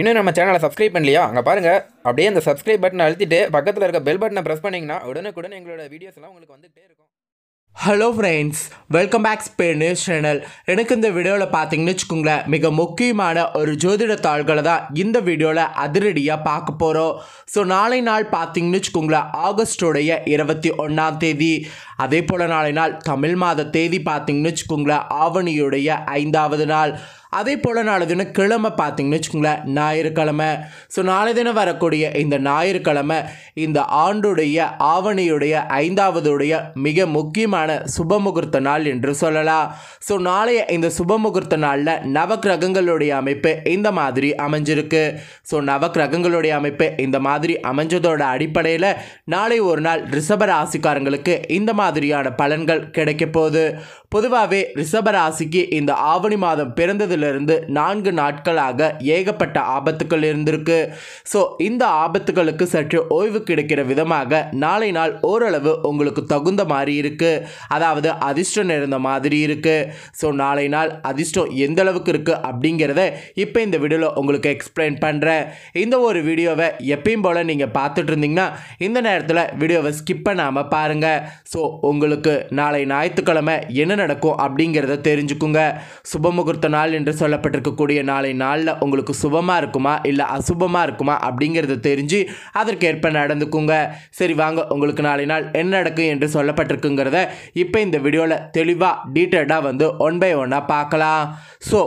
இன்னும் நம்ம சேனலை சப்ஸ்கிரைப் பண்ணலையா அங்கே பாருங்கள் அப்படியே அந்த சப்ஸ்கிரைப் பட்டன் அழுத்திட்டு பக்கத்தில் இருக்க பெல் பட்டனை ப்ரெஸ் பண்ணிங்கன்னா உடனுக்குடன் எங்களோட வீடியோஸ்லாம் உங்களுக்கு வந்துகிட்டே இருக்கும் ஹலோ ஃப்ரெண்ட்ஸ் வெல்கம் பேக் ஸ்பே நியூஸ் சேனல் எனக்கு இந்த வீடியோவில் பார்த்தீங்கன்னு வச்சுக்கோங்களேன் மிக முக்கியமான ஒரு ஜோதிட தாள்களை தான் இந்த வீடியோவில் அதிரடியாக பார்க்க போகிறோம் ஸோ நாளை நாள் பார்த்தீங்கன்னு வச்சுக்கோங்களேன் ஆகஸ்டோடைய இருபத்தி ஒன்றாம் தேதி அதே போல் நாளை நாள் தமிழ் மாத தேதி பார்த்தீங்கன்னு வச்சுக்கோங்களேன் ஆவணியுடைய ஐந்தாவது நாள் அதே போல் நாளை தினம் கிழமை பார்த்தீங்கன்னு வச்சுக்கோங்களேன் ஞாயிற்றுக்கிழமை ஸோ நாளை தினம் வரக்கூடிய இந்த ஞாயிற்றுக்கிழமை இந்த ஆண்டுடைய ஆவணியுடைய ஐந்தாவதுடைய மிக முக்கியமான சுப முகூர்த்த நாள் என்று சொல்லலாம் ஸோ நாளைய இந்த சுப முகூர்த்த நாளில் நவக்கிரகங்களுடைய அமைப்பு இந்த மாதிரி அமைஞ்சிருக்கு ஸோ நவக்கிரகங்களுடைய அமைப்பு இந்த மாதிரி அமைஞ்சதோட அடிப்படையில் நாளை ஒரு நாள் ரிஷப ராசிக்காரங்களுக்கு இந்த மாதிரியான பலன்கள் கிடைக்க போகுது பொதுவாகவே ரிஷப ராசிக்கு இந்த ஆவணி மாதம் பிறந்ததில் இருந்து நான்கு நாட்களாக ஏகப்பட்ட ஆபத்துக்கள் இருந்திருக்கு ஸோ இந்த ஆபத்துகளுக்கு சற்று ஓய்வு கிடைக்கிற விதமாக நாளை நாள் ஓரளவு உங்களுக்கு தகுந்த மாதிரி இருக்குது அதாவது அதிர்ஷ்டம் இருந்த மாதிரி இருக்குது ஸோ நாளை நாள் அதிர்ஷ்டம் எந்த அளவுக்கு இருக்குது அப்படிங்கிறத இப்போ இந்த வீடியோவில் உங்களுக்கு எக்ஸ்பிளைன் பண்ணுறேன் இந்த ஒரு வீடியோவை எப்பயும் போல் நீங்கள் பார்த்துட்டு இருந்தீங்கன்னா இந்த நேரத்தில் வீடியோவை ஸ்கிப் பண்ணாமல் பாருங்கள் ஸோ உங்களுக்கு நாளை ஞாயிற்றுக்கிழமை என்ன நடக்கும் அப்படிங்கிறத தெரிஞ்சுக்குங்க சுபமுகூர்த்த நாள் என்று சொல்லப்பட்டிருக்கக்கூடிய நாளை நாளில் உங்களுக்கு சுபமாக இருக்குமா இல்லை அசுபமாக இருக்குமா அப்படிங்கிறத தெரிஞ்சு அதற்கேற்ப நடந்துக்குங்க சரி வாங்க உங்களுக்கு நாளை நாள் என்ன நடக்கும் என்று சொல்லப்பட்டிருக்குங்கிறத இப்போ இந்த வீடியோவில் தெளிவாக டீட்டெயில்டாக வந்து ஒன் பை ஒன்னாக பார்க்கலாம் ஸோ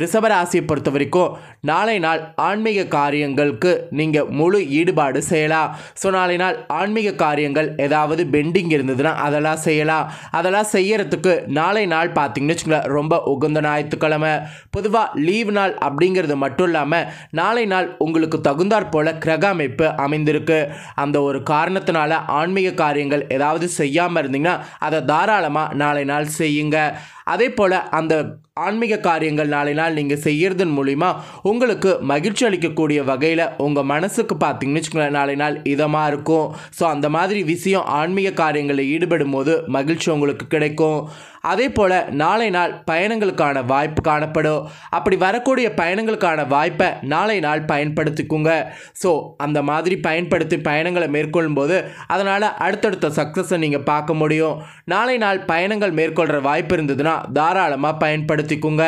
ரிஷபராசியை பொறுத்த வரைக்கும் நாளை நாள் ஆன்மீக காரியங்களுக்கு நீங்கள் முழு ஈடுபாடு செய்யலாம் ஸோ நாளை நாள் ஆன்மீக காரியங்கள் ஏதாவது பெண்டிங் இருந்ததுன்னா அதெல்லாம் செய்யலாம் அதெல்லாம் செய்யறதுக்கு நாளை நாள் பார்த்தீங்கன்னு வச்சுக்கோங்களேன் ரொம்ப உகந்த ஞாயிற்றுக்கிழமை பொதுவாக லீவ் நாள் அப்படிங்கிறது மட்டும் இல்லாமல் நாளை நாள் உங்களுக்கு தகுந்தாற் போல கிரக அமைப்பு அமைந்திருக்கு அந்த ஒரு காரணத்தினால ஆன்மீக காரியங்கள் ஏதாவது செய்யாமல் இருந்தீங்கன்னா அதை தாராளமாக நாளை நாள் செய்யுங்க அதே போல் அந்த ஆன்மீக காரியங்கள் நாளை நாள் நீங்கள் செய்கிறதன் மூலிமா உங்களுக்கு மகிழ்ச்சி அளிக்கக்கூடிய வகையில் உங்கள் மனசுக்கு பார்த்தீங்கன்னு வச்சுக்கோங்களேன் நாளை நாள் இதமாக இருக்கும் ஸோ அந்த மாதிரி விஷயம் ஆன்மீக காரியங்களில் ஈடுபடும் போது மகிழ்ச்சி உங்களுக்கு கிடைக்கும் அதே போல் நாளை நாள் பயணங்களுக்கான வாய்ப்பு காணப்படும் அப்படி வரக்கூடிய பயணங்களுக்கான வாய்ப்பை நாளை நாள் பயன்படுத்திக்குங்க ஸோ அந்த மாதிரி பயன்படுத்தி பயணங்களை மேற்கொள்ளும் போது அதனால் அடுத்தடுத்த சக்ஸஸை நீங்கள் பார்க்க முடியும் நாளை நாள் பயணங்கள் மேற்கொள்கிற வாய்ப்பு இருந்ததுன்னா தாராளமாக பயன்படுத்திக்குங்க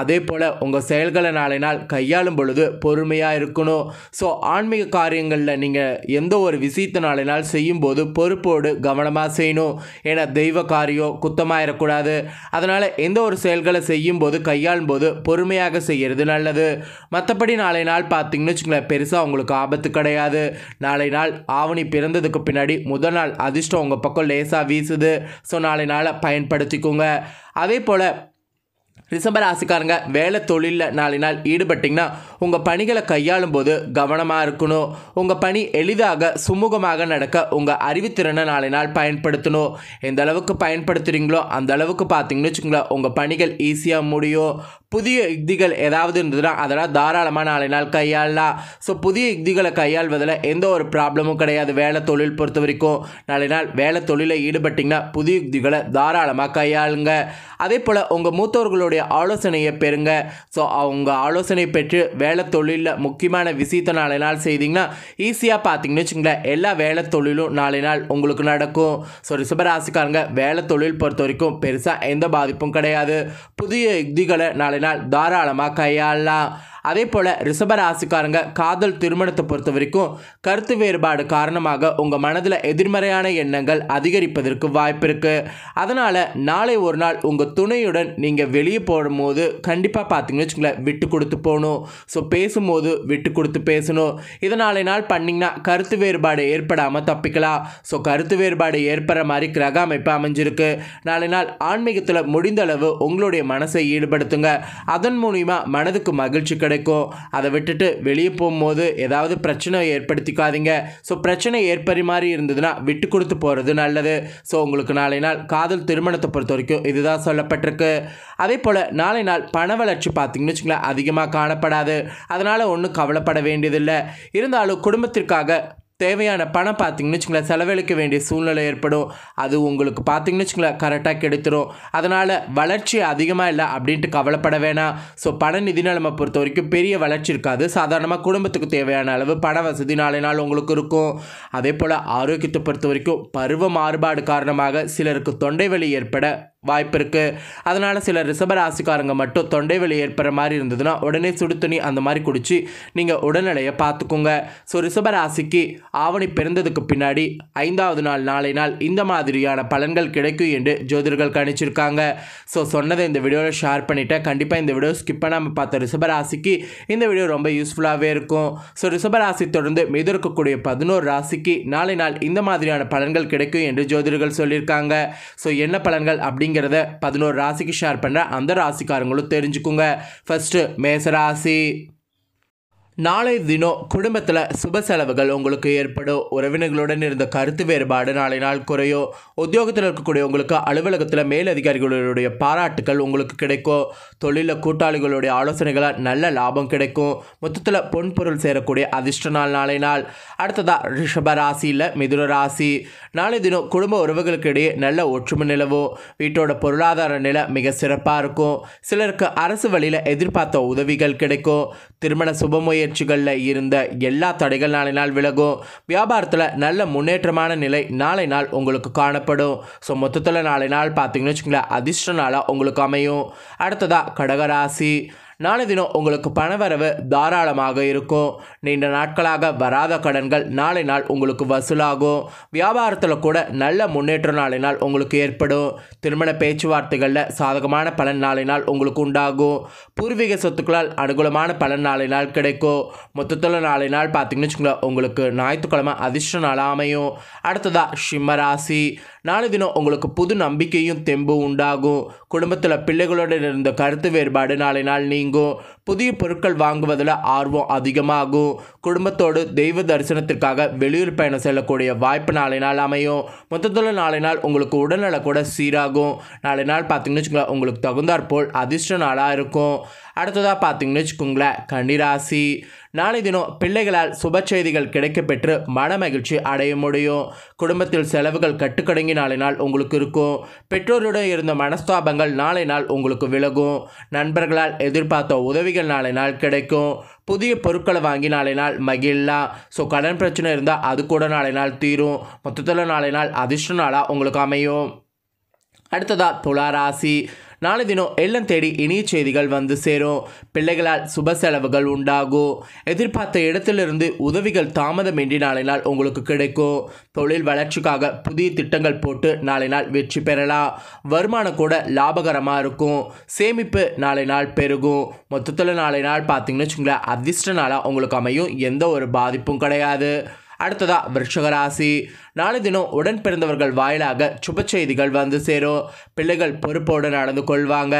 அதே போல் உங்கள் செயல்களை நாளை நாள் கையாளும் பொழுது பொறுமையாக இருக்கணும் ஸோ ஆன்மீக காரியங்களில் நீங்கள் எந்த ஒரு விஷயத்தை நாளை நாள் செய்யும்போது பொறுப்போடு கவனமாக செய்யணும் ஏன்னா தெய்வ காரியம் குத்தமாயிடக்கூடாது செய்யக்கூடாது அதனால் எந்த ஒரு செயல்களை செய்யும் போது கையாளும் போது பொறுமையாக செய்கிறது நல்லது மற்றபடி நாளை நாள் பார்த்தீங்கன்னு வச்சுங்களேன் பெருசாக உங்களுக்கு ஆபத்து கிடையாது நாளை நாள் ஆவணி பிறந்ததுக்கு பின்னாடி முதல் நாள் அதிர்ஷ்டம் உங்கள் பக்கம் லேசாக வீசுது ஸோ நாளை நாளை பயன்படுத்திக்கோங்க அதே போல் ஆசைக்காரங்க வேலை தொழிலில் நாளை நாள் ஈடுபட்டிங்கன்னா உங்கள் பணிகளை கையாளும் போது கவனமாக இருக்கணும் உங்கள் பணி எளிதாக சுமூகமாக நடக்க உங்கள் அறிவுத்திறனை நாளை நாள் பயன்படுத்தணும் எந்த அளவுக்கு பயன்படுத்துகிறீங்களோ அந்த அளவுக்கு பார்த்தீங்கன்னு வச்சுக்கோங்களேன் உங்கள் பணிகள் ஈஸியாக முடியும் புதிய யுக்திகள் ஏதாவது இருந்ததுன்னா அதெல்லாம் தாராளமாக நாலு நாள் கையாளலாம் ஸோ புதிய யுக்திகளை கையாள்வதில் எந்த ஒரு ப்ராப்ளமும் கிடையாது வேலை தொழில் பொறுத்த வரைக்கும் நாளை நாள் வேலை தொழிலில் ஈடுபட்டிங்கன்னா புதிய யுக்திகளை தாராளமாக கையாளுங்க அதே போல் உங்கள் மூத்தவர்களுடைய ஆலோசனையை பெறுங்க ஸோ அவங்க ஆலோசனை பெற்று வேலை தொழிலில் முக்கியமான விஷயத்தை நாளை நாள் செய்திங்கன்னா ஈஸியாக பார்த்தீங்கன்னு வச்சுங்களேன் எல்லா வேலை தொழிலும் நாளை நாள் உங்களுக்கு நடக்கும் ஸோ ரிசபராசிக்காரங்க வேலை தொழில் பொறுத்த வரைக்கும் பெருசாக எந்த பாதிப்பும் கிடையாது புதிய யுக்திகளை நாளை நாள் தாராளமாக கையாளலாம் அதே போல் ரிஷப காதல் திருமணத்தை பொறுத்த வரைக்கும் கருத்து வேறுபாடு காரணமாக உங்கள் மனதில் எதிர்மறையான எண்ணங்கள் அதிகரிப்பதற்கு வாய்ப்பு இருக்கு அதனால் நாளை ஒரு நாள் உங்கள் துணையுடன் நீங்கள் வெளியே போடும்போது கண்டிப்பாக பார்த்தீங்கன்னு வச்சுக்கோங்களேன் விட்டு கொடுத்து போகணும் ஸோ பேசும்போது விட்டு கொடுத்து பேசணும் இதை நாளை நாள் பண்ணிங்கன்னா கருத்து வேறுபாடு ஏற்படாமல் தப்பிக்கலாம் ஸோ கருத்து வேறுபாடு ஏற்படுற மாதிரி கிரக அமைப்பு அமைஞ்சிருக்கு நாளை நாள் ஆன்மீகத்தில் முடிந்த அளவு உங்களுடைய மனசை ஈடுபடுத்துங்க அதன் மூலியமாக மனதுக்கு மகிழ்ச்சி கிடைக்கும் அதை விட்டுட்டு வெளியே போகும்போது ஏதாவது பிரச்சனை ஏற்படுத்திக்காதீங்க ஸோ பிரச்சனை ஏற்படுற மாதிரி இருந்ததுன்னா விட்டு கொடுத்து போகிறது நல்லது ஸோ உங்களுக்கு நாளை நாள் காதல் திருமணத்தை பொறுத்த வரைக்கும் இதுதான் சொல்லப்பட்டிருக்கு அதே போல் நாளை நாள் பண வளர்ச்சி பார்த்திங்கன்னு வச்சுங்களேன் அதிகமாக காணப்படாது அதனால் ஒன்றும் கவலைப்பட வேண்டியதில்லை இருந்தாலும் குடும்பத்திற்காக தேவையான பணம் பார்த்திங்கன்னு வச்சுங்களேன் செலவழிக்க வேண்டிய சூழ்நிலை ஏற்படும் அது உங்களுக்கு பார்த்திங்கன்னு வச்சுங்களேன் கரெக்டாக கெடுத்துரும் அதனால் வளர்ச்சி அதிகமாக இல்லை அப்படின்ட்டு கவலைப்பட வேணாம் ஸோ பண நிதி நிலைமை பொறுத்த வரைக்கும் பெரிய வளர்ச்சி இருக்காது சாதாரணமாக குடும்பத்துக்கு தேவையான அளவு பண வசதி நாளை நாள் உங்களுக்கு இருக்கும் அதே போல் ஆரோக்கியத்தை பொறுத்த வரைக்கும் பருவ மாறுபாடு காரணமாக சிலருக்கு தொண்டை வலி ஏற்பட வாய்ப்பு இருக்குது அதனால் சில ராசிக்காரங்க மட்டும் தொண்டைவலி ஏற்படுற மாதிரி இருந்ததுன்னா உடனே சுடுத்துணி அந்த மாதிரி குடித்து நீங்கள் உடல்நிலையை பார்த்துக்கோங்க ஸோ ராசிக்கு ஆவணி பிறந்ததுக்கு பின்னாடி ஐந்தாவது நாள் நாளை நாள் இந்த மாதிரியான பலன்கள் கிடைக்கும் என்று ஜோதிடர்கள் கணிச்சிருக்காங்க ஸோ சொன்னதை இந்த வீடியோவில் ஷேர் பண்ணிவிட்டேன் கண்டிப்பாக இந்த வீடியோ ஸ்கிப் பண்ணாமல் பார்த்த ராசிக்கு இந்த வீடியோ ரொம்ப யூஸ்ஃபுல்லாகவே இருக்கும் ஸோ ராசி தொடர்ந்து மீது இருக்கக்கூடிய பதினோரு ராசிக்கு நாளை நாள் இந்த மாதிரியான பலன்கள் கிடைக்கும் என்று ஜோதிடர்கள் சொல்லியிருக்காங்க ஸோ என்ன பலன்கள் அப்படி அப்படிங்கிறத பதினோரு ராசிக்கு ஷேர் பண்ணுற அந்த ராசிக்காரங்களும் தெரிஞ்சுக்குங்க ஃபஸ்ட்டு மேசராசி நாளை தினம் குடும்பத்தில் சுப செலவுகள் உங்களுக்கு ஏற்படும் உறவினர்களுடன் இருந்த கருத்து வேறுபாடு நாளை நாள் குறையும் உத்தியோகத்தில் இருக்கக்கூடிய உங்களுக்கு அலுவலகத்தில் மேலதிகாரிகளுடைய பாராட்டுகள் உங்களுக்கு கிடைக்கும் தொழிலில் கூட்டாளிகளுடைய ஆலோசனைகளால் நல்ல லாபம் கிடைக்கும் மொத்தத்தில் பொன் பொருள் சேரக்கூடிய அதிர்ஷ்ட நாள் நாளை நாள் அடுத்ததாக ரிஷப ராசியில் மிதுன ராசி நாளை தினம் குடும்ப உறவுகளுக்கு இடையே நல்ல ஒற்றுமை நிலவும் வீட்டோட பொருளாதார நிலை மிக சிறப்பாக இருக்கும் சிலருக்கு அரசு வழியில் எதிர்பார்த்த உதவிகள் கிடைக்கும் திருமண சுபமுயற்சி முயற்சிகளில் இருந்த எல்லா தடைகள் நாளை நாள் விலகும் வியாபாரத்தில் நல்ல முன்னேற்றமான நிலை நாளை நாள் உங்களுக்கு காணப்படும் ஸோ மொத்தத்தில் நாளை நாள் பார்த்தீங்கன்னு வச்சுக்கோங்களேன் அதிர்ஷ்ட நாளாக உங்களுக்கு அமையும் அடுத்ததாக கடகராசி நாளை தினம் உங்களுக்கு பணவரவு தாராளமாக இருக்கும் நீண்ட நாட்களாக வராத கடன்கள் நாளை நாள் உங்களுக்கு வசூலாகும் வியாபாரத்தில் கூட நல்ல முன்னேற்றம் நாளை நாள் உங்களுக்கு ஏற்படும் திருமண பேச்சுவார்த்தைகளில் சாதகமான பலன் நாளை நாள் உங்களுக்கு உண்டாகும் பூர்வீக சொத்துக்களால் அனுகூலமான பலன் நாளை நாள் கிடைக்கும் மொத்தத்தில் நாளை நாள் பார்த்தீங்கன்னு வச்சுக்கோங்களேன் உங்களுக்கு ஞாயிற்றுக்கிழமை அதிர்ஷ்ட நாளாக அமையும் அடுத்ததாக சிம்மராசி நாலு தினம் உங்களுக்கு புது நம்பிக்கையும் தெம்பு உண்டாகும் குடும்பத்தில் பிள்ளைகளுடன் இருந்த கருத்து வேறுபாடு நாளை நாள் நீங்கும் புதிய பொருட்கள் வாங்குவதில் ஆர்வம் அதிகமாகும் குடும்பத்தோடு தெய்வ தரிசனத்திற்காக வெளியூர் பயணம் செல்லக்கூடிய வாய்ப்பு நாளை நாள் அமையும் மொத்தத்தில் நாளை நாள் உங்களுக்கு உடல்நலம் கூட சீராகும் நாளை நாள் பார்த்தீங்கன்னு வச்சுக்கோங்க உங்களுக்கு தகுந்தாற்போல் அதிர்ஷ்ட நாளாக இருக்கும் அடுத்ததாக பார்த்தீங்கன்னு வச்சுக்கோங்களேன் கன்னிராசி நாளை தினம் பிள்ளைகளால் சுப செய்திகள் கிடைக்கப்பெற்று மன மகிழ்ச்சி அடைய முடியும் குடும்பத்தில் செலவுகள் கட்டுக்கடங்கி நாளை நாள் உங்களுக்கு இருக்கும் பெற்றோருடன் இருந்த மனஸ்தாபங்கள் நாளை நாள் உங்களுக்கு விலகும் நண்பர்களால் எதிர்பார்த்த உதவிகள் நாளை நாள் கிடைக்கும் புதிய பொருட்களை வாங்கி நாளை நாள் மகிழலாம் ஸோ கடன் பிரச்சனை இருந்தால் அது கூட நாளை நாள் தீரும் மொத்தத்தில் நாளை நாள் அதிர்ஷ்ட நாளாக உங்களுக்கு அமையும் அடுத்ததாக துளாராசி நாளை தினம் எல்லாம் தேடி இனிய செய்திகள் வந்து சேரும் பிள்ளைகளால் சுப செலவுகள் உண்டாகும் எதிர்பார்த்த இடத்திலிருந்து உதவிகள் தாமதமின்றி நாளை நாள் உங்களுக்கு கிடைக்கும் தொழில் வளர்ச்சிக்காக புதிய திட்டங்கள் போட்டு நாளை நாள் வெற்றி பெறலாம் வருமானம் கூட லாபகரமாக இருக்கும் சேமிப்பு நாளை நாள் பெருகும் மொத்தத்தில் நாளை நாள் பார்த்தீங்கன்னு வச்சுங்களேன் அதிர்ஷ்ட நாளாக உங்களுக்கு அமையும் எந்த ஒரு பாதிப்பும் கிடையாது அடுத்ததாக விருஷகராசி நாளை தினம் உடன் பிறந்தவர்கள் வாயிலாக சுப செய்திகள் வந்து சேரும் பிள்ளைகள் பொறுப்போடு நடந்து கொள்வாங்க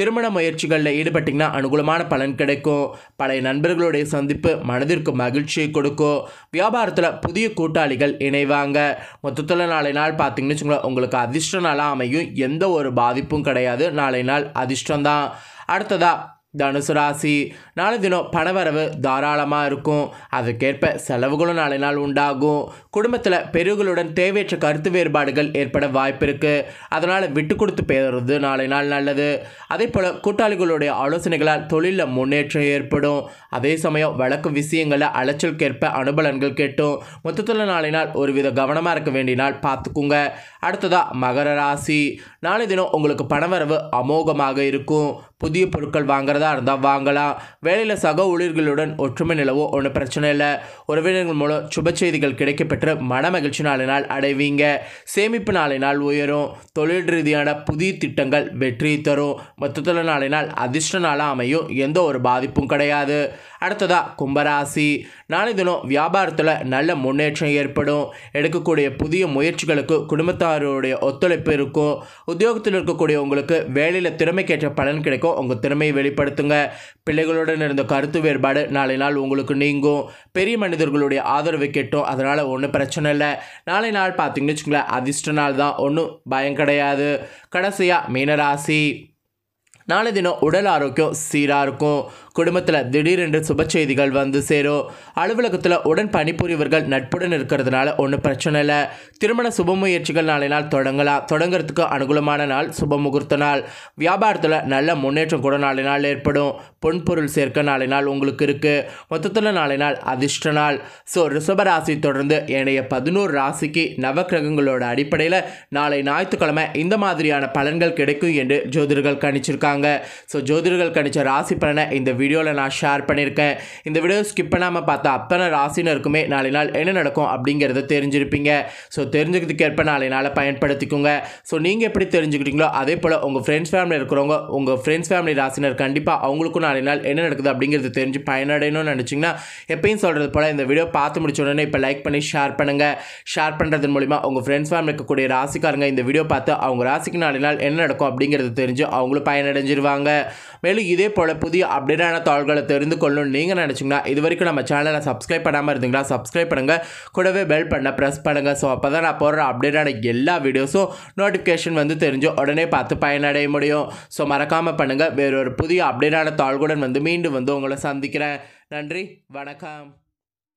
திருமண முயற்சிகளில் ஈடுபட்டிங்கன்னா அனுகூலமான பலன் கிடைக்கும் பழைய நண்பர்களுடைய சந்திப்பு மனதிற்கு மகிழ்ச்சியை கொடுக்கும் வியாபாரத்தில் புதிய கூட்டாளிகள் இணைவாங்க மொத்தத்தில் நாளை நாள் பார்த்தீங்கன்னு வச்சுக்கோங்களேன் உங்களுக்கு அதிர்ஷ்ட நாளாக அமையும் எந்த ஒரு பாதிப்பும் கிடையாது நாளை நாள் அதிர்ஷ்டம்தான் அடுத்ததாக தனுசு ராசி நாலு தினம் பணவரவு தாராளமாக இருக்கும் அதுக்கேற்ப செலவுகளும் நாளை நாள் உண்டாகும் குடும்பத்தில் பெருகளுடன் தேவையற்ற கருத்து வேறுபாடுகள் ஏற்பட வாய்ப்பு இருக்குது அதனால் விட்டு கொடுத்து பேசுறது நாளை நாள் நல்லது அதே போல் கூட்டாளிகளுடைய ஆலோசனைகளால் தொழிலில் முன்னேற்றம் ஏற்படும் அதே சமயம் வழக்கு விஷயங்களில் அலைச்சலுக்கேற்ப அனுபலன்கள் கேட்டும் மொத்தத்தில் நாளை நாள் ஒருவித கவனமாக இருக்க வேண்டிய நாள் பார்த்துக்குங்க அடுத்ததாக மகர ராசி நாலு தினம் உங்களுக்கு பணவரவு அமோகமாக இருக்கும் புதிய பொருட்கள் வாங்குறதா இருந்தால் வாங்கலாம் வேலையில் சக ஊழியர்களுடன் ஒற்றுமை நிலவோ ஒன்றும் பிரச்சனை இல்லை உறவினர்கள் மூலம் சுப செய்திகள் கிடைக்கப்பெற்று மன மகிழ்ச்சி நாளினால் அடைவீங்க சேமிப்பு நாளினால் உயரும் தொழில் ரீதியான புதிய திட்டங்கள் வெற்றி தரும் மொத்தத்தில் நாளினால் அதிர்ஷ்ட நாளாக அமையும் எந்த ஒரு பாதிப்பும் கிடையாது அடுத்ததாக கும்பராசி நாளை தினம் வியாபாரத்தில் நல்ல முன்னேற்றம் ஏற்படும் எடுக்கக்கூடிய புதிய முயற்சிகளுக்கு குடும்பத்தாரோடைய ஒத்துழைப்பு இருக்கும் உத்தியோகத்தில் இருக்கக்கூடிய உங்களுக்கு வேலையில் திறமைக்கேற்ற பலன் கிடைக்கும் உங்கள் திறமையை வெளிப்படுத்துங்க பிள்ளைகளுடன் இருந்த கருத்து வேறுபாடு நாளை நாள் உங்களுக்கு நீங்கும் பெரிய மனிதர்களுடைய ஆதரவு கெட்டும் அதனால் ஒன்றும் பிரச்சனை இல்லை நாளை நாள் பார்த்தீங்கன்னு வச்சுக்கோங்களேன் அதிர்ஷ்ட நாள் தான் ஒன்றும் பயம் கிடையாது கடைசியாக மீனராசி நாளை தினம் உடல் ஆரோக்கியம் சீராக இருக்கும் குடும்பத்தில் திடீரென்று சுப செய்திகள் வந்து சேரும் அலுவலகத்தில் உடன் பணிபுரியவர்கள் நட்புடன் இருக்கிறதுனால ஒன்றும் பிரச்சனை இல்லை திருமண சுப முயற்சிகள் நாளை நாள் தொடங்கலாம் தொடங்குறதுக்கு அனுகூலமான நாள் சுப முகூர்த்த நாள் வியாபாரத்தில் நல்ல முன்னேற்றம் கூட நாளை நாள் ஏற்படும் பொன்பொருள் சேர்க்க நாளை நாள் உங்களுக்கு இருக்குது மொத்தத்தில் நாளை நாள் அதிர்ஷ்ட நாள் ஸோ ரிஷபராசி தொடர்ந்து ஏனைய பதினோரு ராசிக்கு நவக்கிரகங்களோட அடிப்படையில் நாளை ஞாயிற்றுக்கிழமை இந்த மாதிரியான பலன்கள் கிடைக்கும் என்று ஜோதிடர்கள் கணிச்சிருக்காங்க ஸோ ஜோதிடர்கள் கணிச்ச ராசி பலனை இந்த வீடியோவில் நான் ஷேர் பண்ணியிருக்கேன் இந்த வீடியோ ஸ்கிப் பண்ணாமல் பார்த்தா அத்தனை ராசினருக்குமே நாளை நாள் என்ன நடக்கும் அப்படிங்கிறத தெரிஞ்சிருப்பீங்க ஸோ தெரிஞ்சுக்கிறதுக்கேற்ப நாளை நாளில் பயன்படுத்திக்கோங்க ஸோ நீங்கள் எப்படி தெரிஞ்சுக்கிட்டீங்களோ அதே போல் உங்கள் ஃப்ரெண்ட்ஸ் ஃபேமிலி இருக்கிறவங்க உங்கள் ஃப்ரெண்ட்ஸ் ஃபேமிலி ராசினர் கண்டிப்பாக அவங்களுக்கும் நாளை நாள் என்ன நடக்குது அப்படிங்கிறது தெரிஞ்சு பயனடையணும்னு நினச்சிங்கன்னா எப்பயும் சொல்கிறது போல் இந்த வீடியோ பார்த்து முடிச்ச உடனே இப்போ லைக் பண்ணி ஷேர் பண்ணுங்கள் ஷேர் பண்ணுறதன் மூலிமா உங்கள் ஃப்ரெண்ட்ஸ் ஃபேமிலி இருக்கக்கூடிய ராசிக்காரங்க இந்த வீடியோ பார்த்து அவங்க ராசிக்கு நாளை நாள் என்ன நடக்கும் அப்படிங்கிறது தெரிஞ்சு அவங்களும் பயனடைஞ்சிருவாங்க மேலும் இதே போல் புதிய அப்டேட்டான முழுமையான தாள்களை தெரிந்து கொள்ளணும் நீங்கள் நினச்சிங்கன்னா இது வரைக்கும் நம்ம சேனலை சப்ஸ்கிரைப் பண்ணாமல் இருந்தீங்களா சப்ஸ்கிரைப் பண்ணுங்கள் கூடவே பெல் பண்ண ப்ரெஸ் பண்ணுங்கள் ஸோ அப்போ தான் நான் போடுற அப்டேட்டான எல்லா வீடியோஸும் நோட்டிஃபிகேஷன் வந்து தெரிஞ்சு உடனே பார்த்து பயனடைய முடியும் ஸோ மறக்காமல் பண்ணுங்கள் வேறொரு புதிய அப்டேட்டான தாள்களுடன் வந்து மீண்டும் வந்து உங்களை சந்திக்கிறேன் நன்றி வணக்கம்